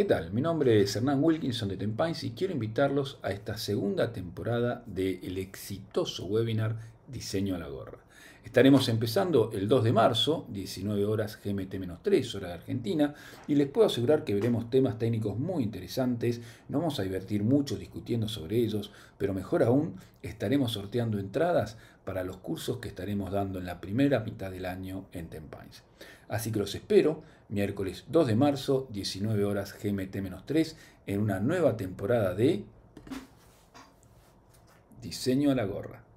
¿Qué tal? Mi nombre es Hernán Wilkinson de Tempines y quiero invitarlos a esta segunda temporada del exitoso webinar Diseño a la Gorra. Estaremos empezando el 2 de marzo, 19 horas GMT-3, hora de Argentina, y les puedo asegurar que veremos temas técnicos muy interesantes, nos vamos a divertir mucho discutiendo sobre ellos, pero mejor aún, estaremos sorteando entradas para los cursos que estaremos dando en la primera mitad del año en Tempines. Así que los espero miércoles 2 de marzo, 19 horas GMT-3, en una nueva temporada de Diseño a la Gorra.